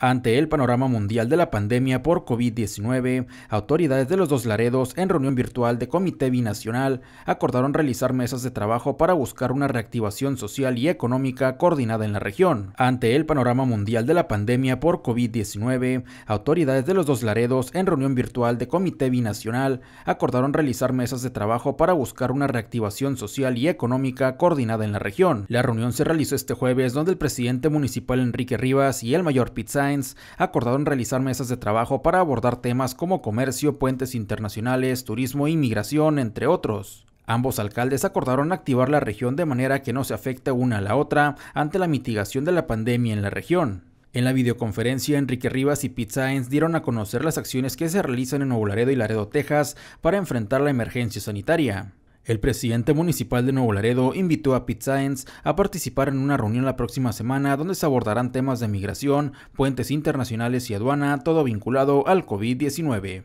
Ante el panorama mundial de la pandemia por COVID-19, autoridades de los dos Laredos, en reunión virtual de Comité Binacional, acordaron realizar mesas de trabajo para buscar una reactivación social y económica coordinada en la región. Ante el panorama mundial de la pandemia por COVID-19, autoridades de los dos Laredos, en reunión virtual de Comité Binacional, acordaron realizar mesas de trabajo para buscar una reactivación social y económica coordinada en la región. La reunión se realizó este jueves, donde el presidente municipal Enrique Rivas y el mayor Pizza acordaron realizar mesas de trabajo para abordar temas como comercio, puentes internacionales, turismo e inmigración, entre otros. Ambos alcaldes acordaron activar la región de manera que no se afecte una a la otra ante la mitigación de la pandemia en la región. En la videoconferencia, Enrique Rivas y Pete Sainz dieron a conocer las acciones que se realizan en Nuevo y Laredo, Texas, para enfrentar la emergencia sanitaria. El presidente municipal de Nuevo Laredo invitó a Pit Science a participar en una reunión la próxima semana donde se abordarán temas de migración, puentes internacionales y aduana, todo vinculado al COVID-19.